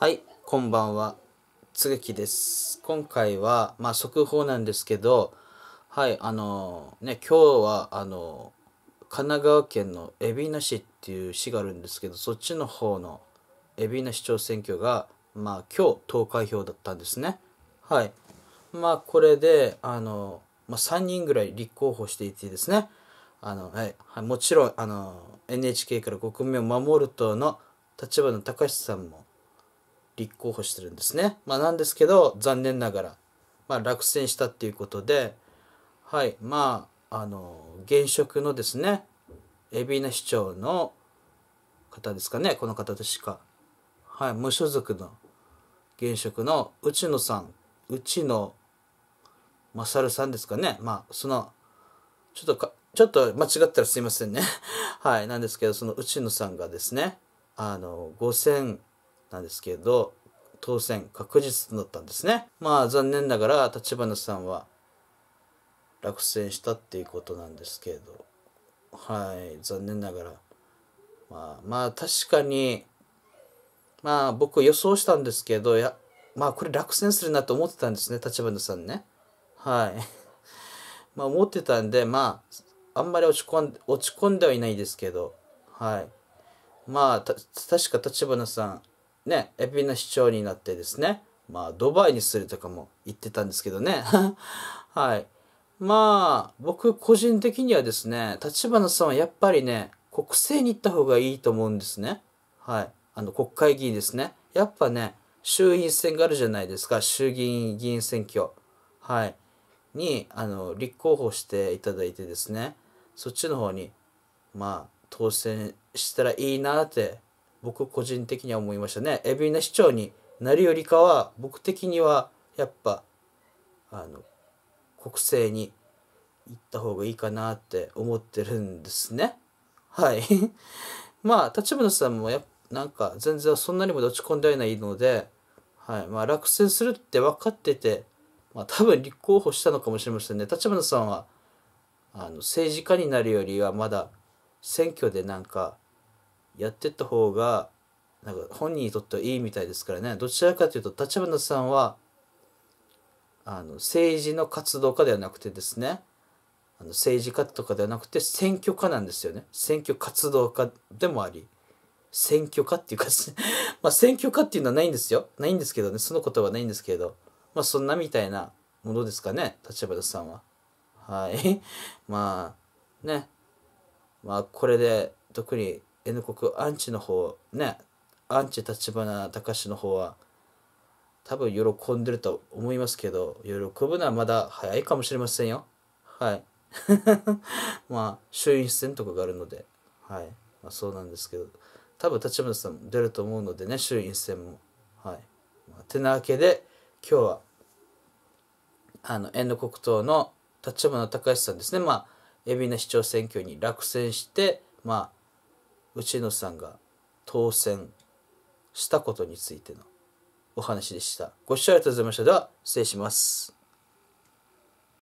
はい、こんばんは。つげきです。今回は、まあ、速報なんですけど、はい、あのー、ね、今日は、あのー、神奈川県の海老名市っていう市があるんですけど、そっちの方の海老名市長選挙が、まあ、今日投開票だったんですね。はい。まあ、これで、あのー、まあ、3人ぐらい立候補していてですね、あの、はい、はい、もちろん、あの、NHK から国民を守る党の立場の高橋さんも、立候補してるんですね。まあ、なんですけど、残念ながら、まあ、落選したっていうことで、はい、まあ、あの、現職のですね、海老名市長の方ですかね、この方としか。はい、無所属の現職の内野さん、内野勝さんですかね。まあ、その、ちょっとちょっと間違ったらすいませんね。はい、なんですけど、その内野さんがですね、あの、5000なんですけど、当選確実だったんですね。まあ残念ながら立花さんは落選したっていうことなんですけど、はい、残念ながら。まあ、まあ確かに、まあ僕予想したんですけど、や、まあこれ落選するなと思ってたんですね、立花さんね。はい。まあ思ってたんで、まあ、あんまり落ち込んで、落ち込んではいないですけど、はい。まあ、た、確か立花さん、ね、エピの市長になってですね、まあ、ドバイにするとかも言ってたんですけどね。はい。まあ、僕個人的にはですね、立花さんはやっぱりね、国政に行った方がいいと思うんですね。はい。あの、国会議員ですね。やっぱね、衆院選があるじゃないですか、衆議院議員選挙。はい。に、あの、立候補していただいてですね、そっちの方に、まあ、当選したらいいなって僕個人的には思いましたね海老名市長になるよりかは僕的にはやっぱあの国政に行った方がいいかなって思ってるんですねはい まあ立花さんもやなんか全然そんなにも落ち込んではいないので、はいまあ、落選するって分かってて、まあ、多分立候補したのかもしれませんね立花さんはあの政治家になるよりはまだ選挙でなんかやってった方がなんか本人にとってはいいみたいですからねどちらかというと立花さんはあの政治の活動家ではなくてですねあの政治家とかではなくて選挙家なんですよね選挙活動家でもあり選挙家っていうか まあ選挙家っていうのはないんですよないんですけどねそのことはないんですけどまあそんなみたいなものですかね立花さんははい まあねまあこれで特に N 国アンチの方ねアンチ立花隆の方は多分喜んでると思いますけど喜ぶのはまだ早いかもしれませんよはい まあ衆院選とかがあるのではい、まあ、そうなんですけど多分立花さんも出ると思うのでね衆院選もはい、まあ、てなわけで今日はあの N 国党の立花隆さんですねまあ海老名市長選挙に落選してまあ内野さんが当選したことについてのお話でした。ご視聴ありがとうございました。では、失礼します。